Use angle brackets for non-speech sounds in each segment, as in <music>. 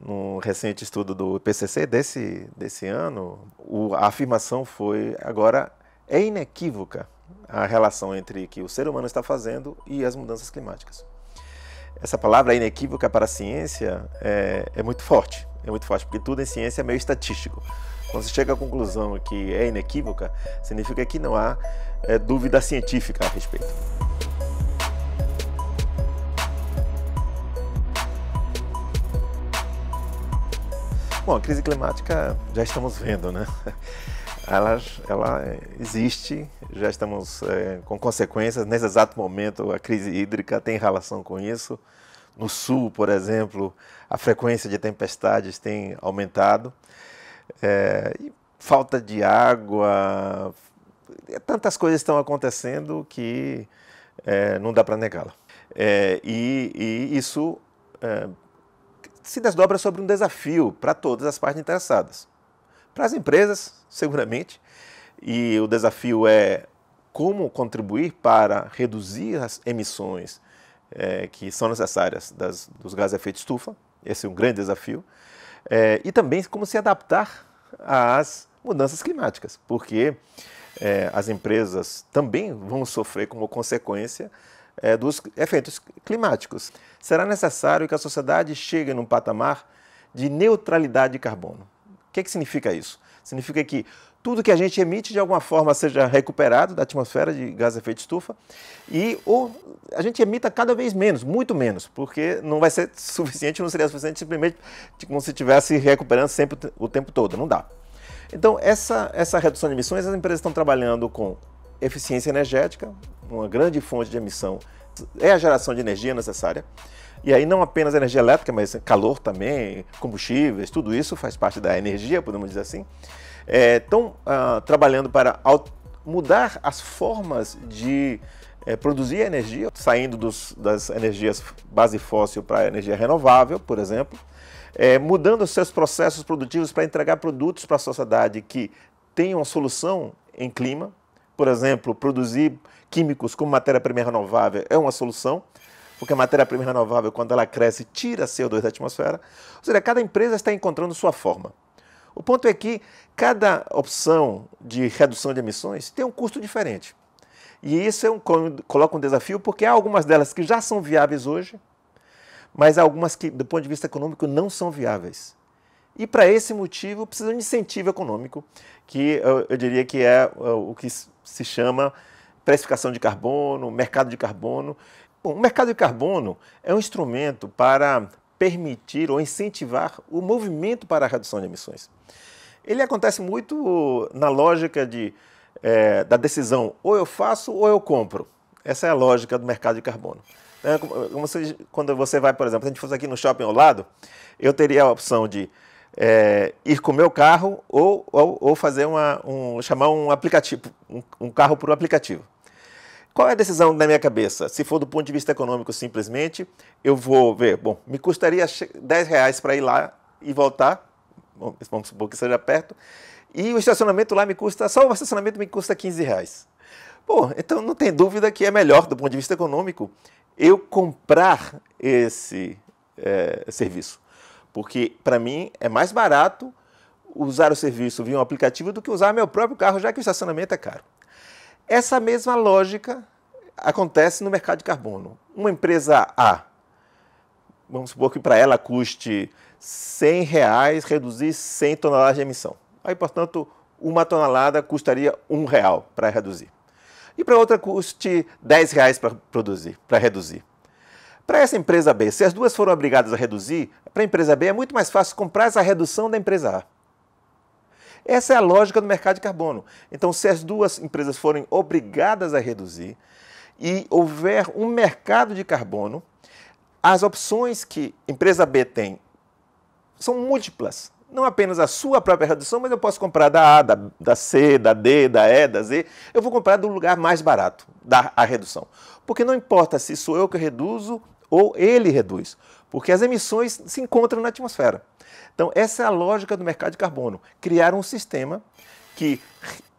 num recente estudo do IPCC desse, desse ano, o, a afirmação foi agora é inequívoca a relação entre o que o ser humano está fazendo e as mudanças climáticas. Essa palavra inequívoca para a ciência é, é muito forte, é muito forte, porque tudo em ciência é meio estatístico. Quando você chega à conclusão que é inequívoca, significa que não há é, dúvida científica a respeito. Bom, a crise climática já estamos vendo, né? <laughs> Ela, ela existe, já estamos é, com consequências. Nesse exato momento, a crise hídrica tem relação com isso. No sul, por exemplo, a frequência de tempestades tem aumentado. É, falta de água, é, tantas coisas estão acontecendo que é, não dá para negá-la. É, e, e, isso é, se desdobra sobre um desafio para todas as partes interessadas. Para as empresas, seguramente, e o desafio é como contribuir para reduzir as emissões é, que são necessárias das, dos gases de efeito estufa, esse é um grande desafio, é, e também como se adaptar às mudanças climáticas, porque é, as empresas também vão sofrer como consequência é, dos efeitos climáticos. Será necessário que a sociedade chegue num patamar de neutralidade de carbono. O que, é que significa isso? Significa que tudo que a gente emite de alguma forma seja recuperado da atmosfera de gás de efeito estufa e ou a gente emita cada vez menos, muito menos, porque não vai ser <laughs> suficiente, não seria suficiente simplesmente como se estivesse recuperando sempre o tempo todo, não dá. Então, essa, essa redução de emissões, as empresas estão trabalhando com eficiência energética, uma grande fonte de emissão, é a geração de energia necessária. E aí não apenas energia elétrica, mas calor também, combustíveis, tudo isso faz parte da energia, podemos dizer assim. Estão é, ah, trabalhando para mudar as formas de é, produzir energia, saindo dos, das energias base fóssil para a energia renovável, por exemplo, é, mudando seus processos produtivos para entregar produtos para a sociedade que tenham uma solução em clima, por exemplo, produzir químicos como matéria-prima renovável é uma solução, porque a matéria-prima renovável, quando ela cresce, tira CO2 da atmosfera. Ou seja, cada empresa está encontrando sua forma. O ponto é que cada opção de redução de emissões tem um custo diferente. E isso é um, coloca um desafio, porque há algumas delas que já são viáveis hoje, mas há algumas que, do ponto de vista econômico, não são viáveis. E para esse motivo precisa de incentivo econômico, que eu, eu diria que é, é o que se chama precificação de carbono, mercado de carbono. Bom, o mercado de carbono é um instrumento para permitir ou incentivar o movimento para a redução de emissões. Ele acontece muito na lógica de, é, da decisão ou eu faço ou eu compro. Essa é a lógica do mercado de carbono. É, como, como se, quando você vai, por exemplo, se a gente fosse aqui no shopping ao lado, eu teria a opção de é, ir com o meu carro ou, ou, ou fazer uma, um, chamar um aplicativo, um, um carro por um aplicativo. Qual é a decisão na minha cabeça? Se for do ponto de vista econômico, simplesmente, eu vou ver, bom, me custaria 10 reais para ir lá e voltar, vamos supor que seja perto, e o estacionamento lá me custa, só o estacionamento me custa 15 reais. Bom, então não tem dúvida que é melhor, do ponto de vista econômico, eu comprar esse é, serviço. Porque, para mim, é mais barato usar o serviço via um aplicativo do que usar meu próprio carro, já que o estacionamento é caro. Essa mesma lógica acontece no mercado de carbono. Uma empresa A, vamos supor que para ela custe 100 reais reduzir 100 toneladas de emissão. Aí, portanto, uma tonelada custaria um real para reduzir. E para outra custe 10 reais para produzir, para reduzir. Para essa empresa B, se as duas foram obrigadas a reduzir, para a empresa B é muito mais fácil comprar essa redução da empresa A. Essa é a lógica do mercado de carbono. Então, se as duas empresas forem obrigadas a reduzir e houver um mercado de carbono, as opções que empresa B tem são múltiplas não apenas a sua própria redução, mas eu posso comprar da A, da, da C, da D, da E, da Z. Eu vou comprar do lugar mais barato, da a redução. Porque não importa se sou eu que reduzo ou ele reduz, porque as emissões se encontram na atmosfera. Então, essa é a lógica do mercado de carbono: criar um sistema que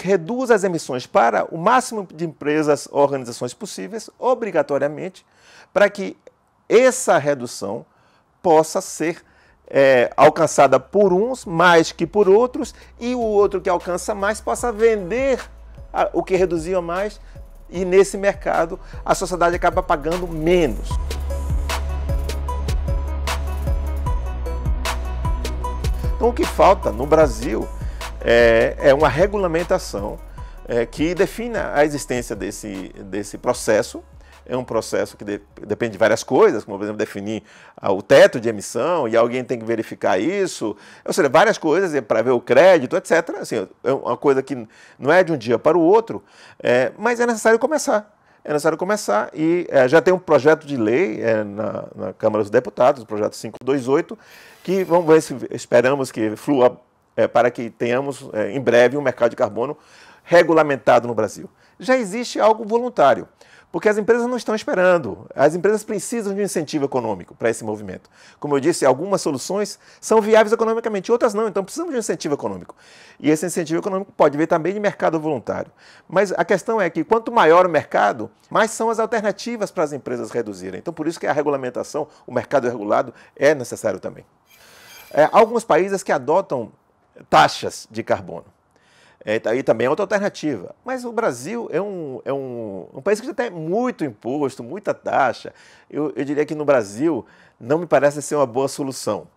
reduz as emissões para o máximo de empresas, organizações possíveis, obrigatoriamente, para que essa redução possa ser é, alcançada por uns mais que por outros, e o outro que alcança mais possa vender a, o que reduziu mais, e nesse mercado a sociedade acaba pagando menos. Então, o que falta no Brasil é, é uma regulamentação é, que defina a existência desse, desse processo é um processo que de, depende de várias coisas, como por exemplo definir ah, o teto de emissão e alguém tem que verificar isso, ou seja, várias coisas eh, para ver o crédito, etc. Assim, é uma coisa que não é de um dia para o outro, é, mas é necessário começar. É necessário começar e é, já tem um projeto de lei é, na, na, Câmara dos Deputados, o projeto 528, que vamos ver se esperamos que flua para que tenhamos em breve um mercado de carbono regulamentado no Brasil. Já existe algo voluntário. Porque as empresas não estão esperando. As empresas precisam de um incentivo econômico para esse movimento. Como eu disse, algumas soluções são viáveis economicamente, outras não, então precisamos de um incentivo econômico. E esse incentivo econômico pode vir também de mercado voluntário. Mas a questão é que quanto maior o mercado, mais são as alternativas para as empresas reduzirem. Então por isso que a regulamentação, o mercado regulado é necessário também. É, alguns países que adotam taxas de carbono. É, aí tá, também é outra alternativa. Mas o Brasil é um, é um, um país que já tem muito imposto, muita taxa. Eu, eu diria que no Brasil não me parece ser uma boa solução.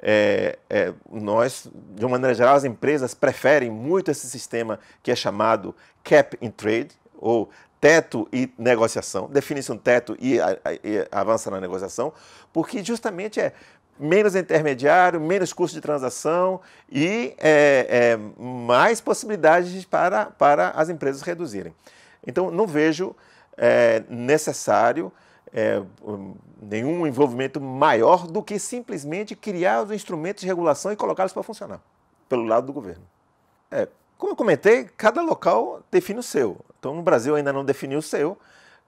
É, é, nós, de uma maneira geral, as empresas preferem muito esse sistema que é chamado cap and trade, ou teto e negociação. Define-se um teto e, e, e avança na negociação, porque justamente é menos intermediário, menos custo de transação e é, é, mais possibilidades para, para as empresas reduzirem. Então, não vejo é, necessário é, nenhum envolvimento maior do que simplesmente criar os instrumentos de regulação e colocá-los para funcionar, pelo lado do governo. É, como eu comentei, cada local define o seu. Então, no Brasil ainda não definiu o seu,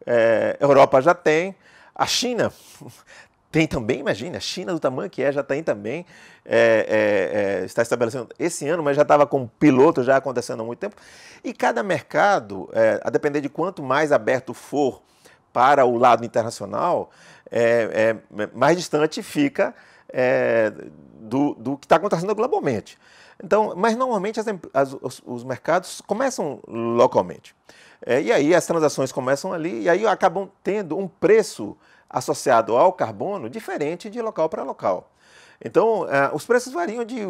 é, Europa já tem, a China tem também, imagina, a China do tamanho que é, já tem também, é, é, é, está estabelecendo esse ano, mas já estava com piloto já acontecendo há muito tempo. E cada mercado, é, a depender de quanto mais aberto for para o lado internacional, é, é, mais distante fica do, do que está acontecendo globalmente. Então, mas normalmente as, as, os, os, mercados começam localmente. e aí as transações começam ali e aí acabam tendo um preço associado ao carbono diferente de local para local. Então, é, os preços variam de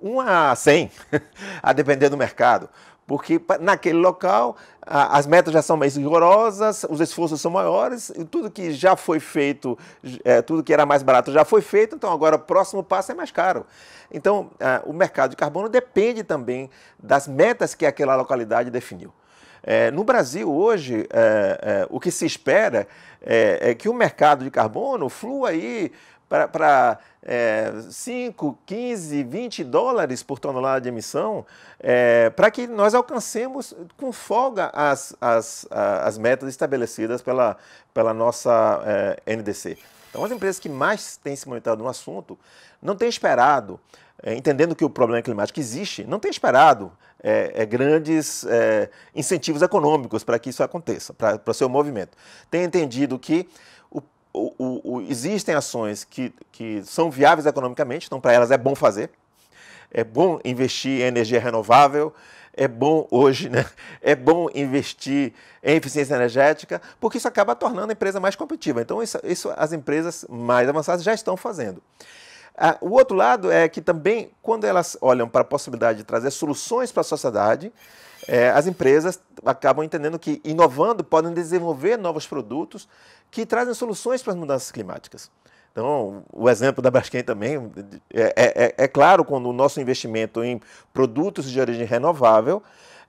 1 a 100, <laughs> a depender do mercado, porque naquele local as metas já são mais rigorosas, os esforços são maiores, tudo que já foi feito, é, tudo que era mais barato já foi feito, então agora o próximo passo é mais caro. Então, é, o mercado de carbono depende também das metas que aquela localidade definiu. É, no Brasil, hoje, é, é, o que se espera é, é que o mercado de carbono flua aí para é, 5, 15, 20 dólares por tonelada de emissão, é, para que nós alcancemos com folga as, as, as metas estabelecidas pela, pela nossa é, NDC. Então, as empresas que mais têm se movimentado no assunto não têm esperado é, entendendo que o problema climático existe, não tem esperado é, é grandes é, incentivos econômicos para que isso aconteça, para o seu movimento. Tem entendido que o, o, o, existem ações que, que são viáveis economicamente, então para elas é bom fazer, é bom investir em energia renovável, é bom hoje, né? <laughs> É bom investir em eficiência energética, porque isso acaba tornando a empresa mais competitiva. Então, isso, isso as empresas mais avançadas já estão fazendo. Ah, o outro lado é que também, quando elas olham para a possibilidade de trazer soluções para a sociedade, é, as empresas acabam entendendo que, inovando, podem desenvolver novos produtos que trazem soluções para as mudanças climáticas. Então, o exemplo da Braskem também é, é, é claro quando o nosso investimento em produtos de origem renovável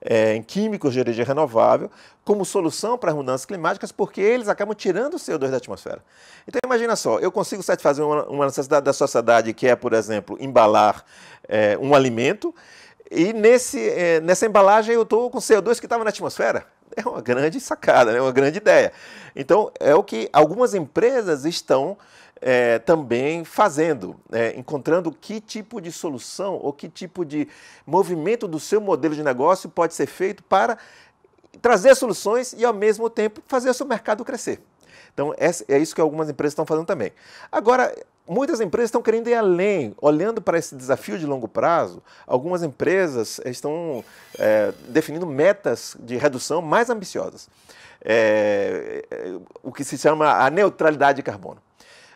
é, em químicos de origem renovável como solução para as mudanças climáticas, porque eles acabam tirando o CO2 da atmosfera. Então, imagina só, eu consigo satisfazer uma, uma necessidade da sociedade que é, por exemplo, embalar é, um alimento, e nesse, é, nessa embalagem eu estou com CO2 que estava na atmosfera. É uma grande sacada, é né? uma grande ideia. Então, é o que algumas empresas estão é, também fazendo, é, encontrando que tipo de solução ou que tipo de movimento do seu modelo de negócio pode ser feito para trazer soluções e, ao mesmo tempo, fazer o seu mercado crescer. Então, é isso que algumas empresas estão fazendo também. Agora, muitas empresas estão querendo ir além, olhando para esse desafio de longo prazo. Algumas empresas eh, estão é, definindo metas de redução mais ambiciosas, é, o que se chama a neutralidade de carbono.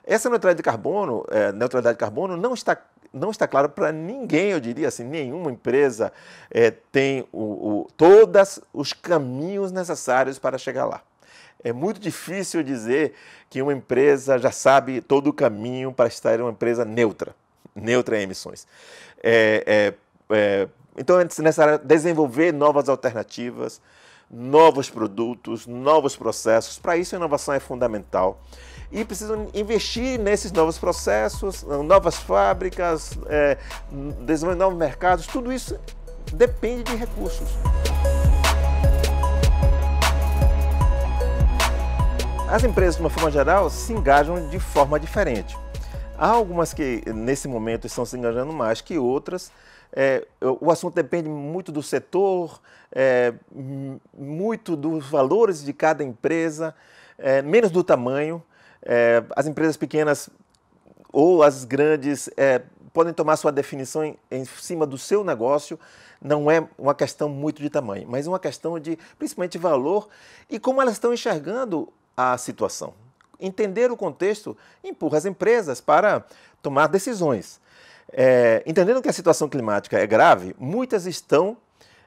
Essa neutralidade de carbono, é, neutralidade de carbono não está não está claro para ninguém, eu diria assim, nenhuma empresa é, tem o, o, todos os caminhos necessários para chegar lá. É muito difícil dizer que uma empresa já sabe todo o caminho para estar uma empresa neutra, neutra em emissões. É, é, é, então é necessário desenvolver novas alternativas, novos produtos, novos processos. Para isso, a inovação é fundamental e precisam investir nesses novos processos, novas fábricas, é, desenvolver novos mercados, tudo isso depende de recursos. As empresas, de uma forma geral, se engajam de forma diferente. Há algumas que, nesse momento, estão se engajando mais que outras. É, o assunto depende muito do setor, é, muito dos valores de cada empresa, é, menos do tamanho. É, as empresas pequenas ou as grandes é, podem tomar sua definição em, em, cima do seu negócio. Não é uma questão muito de tamanho, mas uma questão de principalmente valor e como elas estão enxergando a situação. Entender o contexto empurra as empresas para tomar decisões. É, entendendo que a situação climática é grave, muitas estão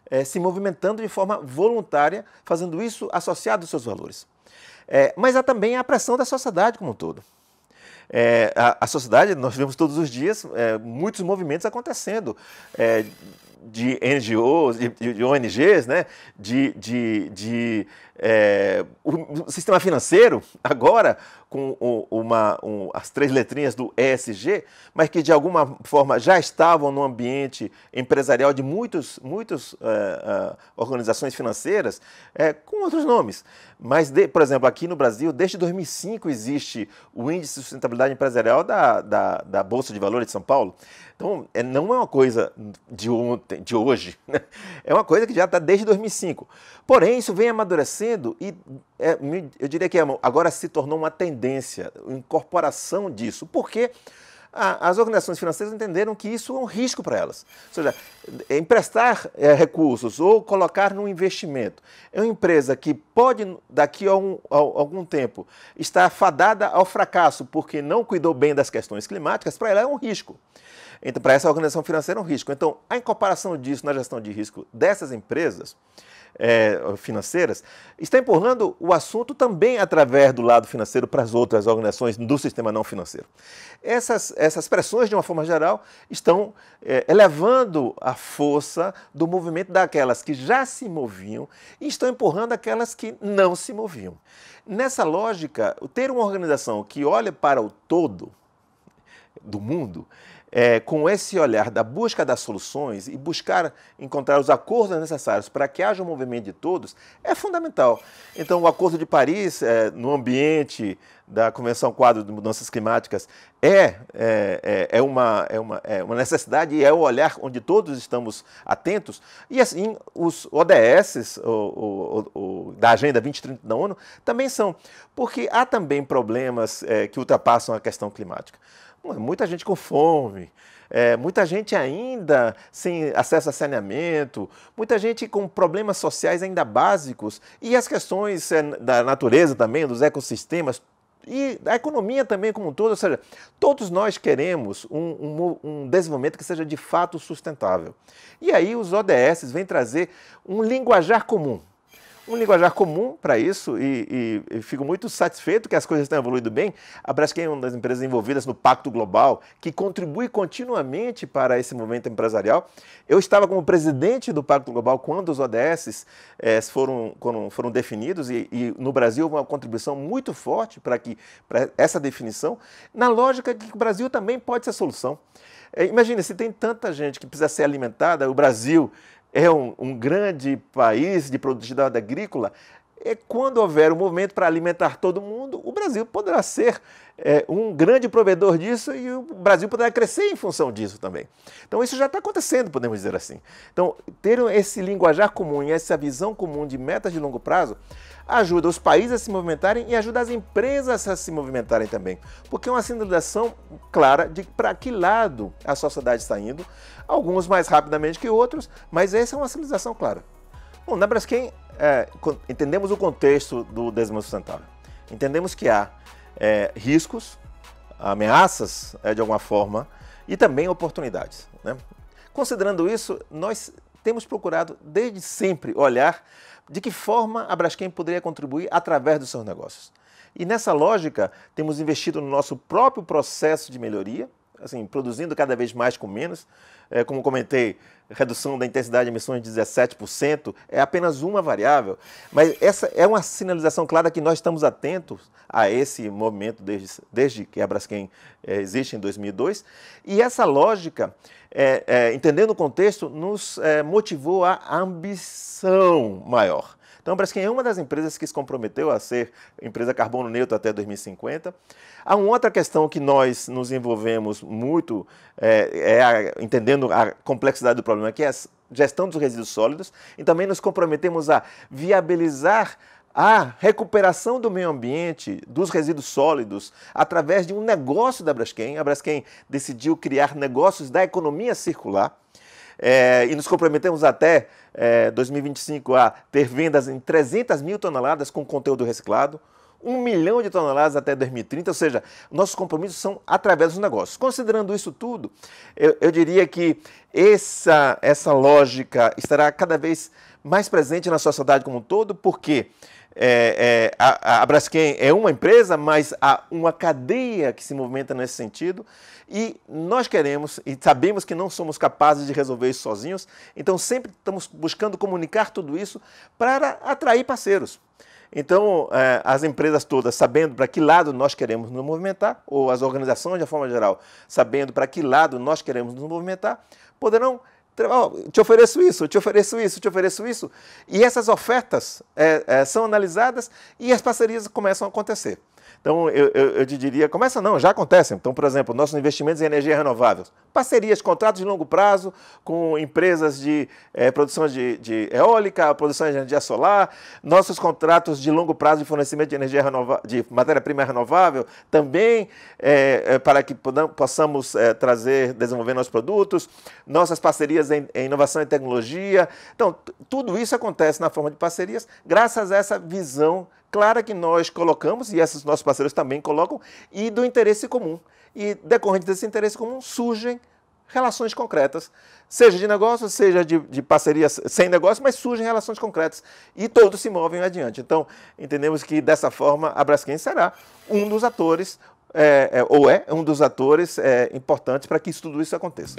é, se movimentando de forma voluntária, fazendo isso associado aos seus valores. É, mas há também a pressão da sociedade como um todo. É, a, a, sociedade, nós vemos todos os dias é, muitos movimentos acontecendo é, de NGOs, de, de, ONGs, né? de, de, de é, o sistema financeiro agora com uma, um, as três letrinhas do ESG, mas que de alguma forma já estavam no ambiente empresarial de muitas muitos, muitos eh, eh, organizações financeiras, eh, com outros nomes. Mas, de, por exemplo, aqui no Brasil, desde 2005 existe o Índice de Sustentabilidade Empresarial da, da, da Bolsa de Valores de São Paulo. Então, é, não é uma coisa de ontem, de hoje, <laughs> né? é uma coisa que já está desde 2005. Porém, isso vem amadurecendo e é, eu diria que é agora se tornou uma tendência previdência, incorporação disso, porque as organizações financeiras entenderam que isso é um risco para elas. Ou seja, é emprestar é, recursos ou colocar num investimento é uma empresa que pode, daqui a, um, a, algum tempo, estar fadada ao fracasso porque não cuidou bem das questões climáticas, para ela é um risco. Então, para essa organização financeira é um risco. Então, a incorporação disso na gestão de risco dessas empresas é, financeiras, está empurrando o assunto também através do lado financeiro para as outras organizações do sistema não financeiro. Essas, essas pressões, de uma forma geral, estão é, elevando a força do movimento daquelas que já se moviam e estão empurrando aquelas que não se moviam. Nessa lógica, ter uma organização que olha para o todo do mundo é, com esse olhar da busca das soluções e buscar encontrar os acordos necessários para que haja um movimento de todos é fundamental. Então, o Acordo de Paris, é, no ambiente da Convenção Quadro de Mudanças Climáticas, é, é, é, é uma, é, uma, é uma necessidade e é o olhar onde todos estamos atentos. E assim, os ODS o, o, o, da Agenda 2030 da ONU também são, porque há também problemas é, que ultrapassam a questão climática muita gente com fome, é, muita gente ainda sem acesso a saneamento, muita gente com problemas sociais ainda básicos e as questões é, da natureza também, dos ecossistemas e da economia também como um todo, ou seja, todos nós queremos um, um, um desenvolvimento que seja de fato sustentável. E aí os ODS vêm trazer um linguajar comum, um linguajar comum para isso e, e, e, fico muito satisfeito que as coisas tenham evoluído bem. A Braskem é uma das empresas envolvidas no Pacto Global, que contribui continuamente para esse movimento empresarial. Eu estava como presidente do Pacto Global quando os ODS eh, foram, foram, foram, definidos e, e, no Brasil uma contribuição muito forte para essa definição, na lógica que o Brasil também pode ser a solução. Eh, imagina, se tem tanta gente que precisa ser alimentada, o Brasil é um, um grande país de produtividade agrícola, é quando houver um movimento para alimentar todo mundo, o Brasil poderá ser é, um grande provedor disso e o Brasil poderá crescer em função disso também. Então, isso já está acontecendo, podemos dizer assim. Então, ter esse linguajar comum e essa visão comum de metas de longo prazo ajuda os países a se movimentarem e ajuda as empresas a se movimentarem também. Porque é uma sinalização clara de para que lado a sociedade está indo, alguns mais rapidamente que outros, mas essa é uma sinalização clara. Bom, na Braskem, é, entendemos o contexto do desenvolvimento sustentável. Entendemos que há é, riscos, ameaças é, de alguma forma e também oportunidades. Né? Considerando isso, nós temos procurado desde sempre olhar de que forma a Braskem poderia contribuir através dos seus negócios. E nessa lógica, temos investido no nosso próprio processo de melhoria, assim, produzindo cada vez mais com menos. É, como comentei, redução da intensidade de emissões de 17% é apenas uma variável, mas essa é uma sinalização clara que nós estamos atentos a esse movimento desde, desde que a Braskem é, existe em 2002. E essa lógica, é, é, entendendo o contexto, nos é, motivou a ambição maior. Então, a Braskem é uma das empresas que se comprometeu a ser empresa carbono neutro até 2050. Há uma outra questão que nós nos envolvemos muito, é, é a, entendendo a complexidade do problema, que é a gestão dos resíduos sólidos, e também nos comprometemos a viabilizar a recuperação do meio ambiente, dos resíduos sólidos, através de um negócio da Braskem. A Braskem decidiu criar negócios da economia circular é, e nos comprometemos até é, 2025 a ter vendas em 300 mil toneladas com conteúdo reciclado, 1 milhão de toneladas até 2030, ou seja, nossos compromissos são através dos negócios. Considerando isso tudo, eu, eu diria que essa, essa lógica estará cada vez mais mais presente na sociedade como um todo, porque é, é, a, a Braskem é uma empresa, mas há uma cadeia que se movimenta nesse sentido e nós queremos e sabemos que não somos capazes de resolver isso sozinhos, então sempre estamos buscando comunicar tudo isso para atrair parceiros. Então, é, as empresas todas sabendo para que lado nós queremos nos movimentar, ou as organizações de forma geral sabendo para que lado nós queremos nos movimentar, poderão oh, te ofereço isso, te ofereço isso, te ofereço isso. E essas ofertas é, é, são analisadas e as parcerias começam a acontecer. Então, eu, eu, eu te diria, começa não, já acontecem. Então, por exemplo, nossos investimentos em energia renovável parcerias, contratos de longo prazo com empresas de é, produção de, de, eólica, produção de energia solar, nossos contratos de longo prazo de fornecimento de energia renovável, de matéria-prima renovável, também é, é, para que possamos trazer, desenvolver nossos produtos, nossas parcerias em, em inovação e tecnologia. Então, tudo isso acontece na forma de parcerias, graças a essa visão clara que nós colocamos, e esses nossos parceiros também colocam, e do interesse comum. E decorrente desse interesse comum surgem relações concretas, seja de negócio, seja de, de parceria sem negócio, mas surgem relações concretas e todos se movem adiante. Então, entendemos que dessa forma a Braskem será um dos atores, é, é, ou é um dos atores é, importantes para que isso, tudo isso aconteça.